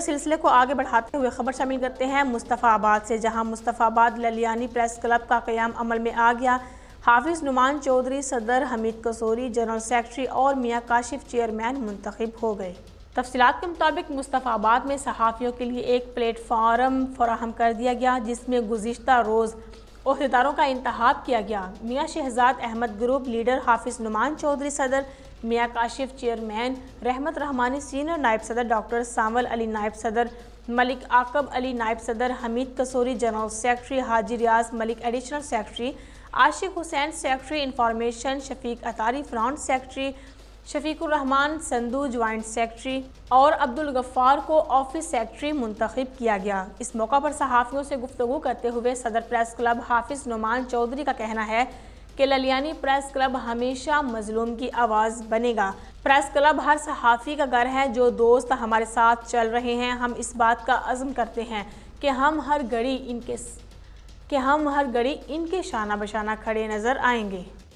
सिलसिले को आगे बढ़ाते हुए खबर शामिल करते हैं मुस्तफ़ाबाद से जहां मुस्तफ़ाबाद ललियानी प्रेस क्लब का क्याम अमल में आ गया हाफिज़ नुमान चौधरी सदर हमीद कसोरी जनरल सेक्रेटरी और मियाँ काशिफ चेयरमैन मुंतखब हो गए तफसीत के मुताबिक मुस्तफ़ाबाद में सहाफ़ियों के लिए एक प्लेटफार्म फराहम कर दिया गया जिसमें गुज्त रोज़ अहदेदारों का इंतब किया गया मियाँ शहजाद अहमद ग्रुप लीडर हाफिज़ नुमान चौधरी सदर मियाँ काशिफ चेयरमैन रहमत रहमानी सीनियर नायब सदर डॉक्टर सांवल अली नायब सदर मलिक आकब अली नायब सदर Hamid Kasuri general secretary Haji Riaz Malik additional secretary Ashiq Hussain secretary information Shafiq Attari front secretary Shafiqur Rahman Sandhu joint secretary और अब्दुल गफ्फार को ऑफिस सेक्रेटरी मुंतखब किया गया इस मौका पर सहाफ़ियों से गुफ्तु करते हुए सदर प्रेस क्लब हाफिज़ नुमान चौधरी का कहना है कि ललियानी प्रेस क्लब हमेशा मजलूम की आवाज़ बनेगा प्रेस क्लब हर सहाफ़ी का घर है जो दोस्त हमारे साथ चल रहे हैं हम इस बात का आजम करते हैं कि हम हर घड़ी इनके कि हम हर घड़ी इनके शाना बशाना खड़े नज़र आएंगे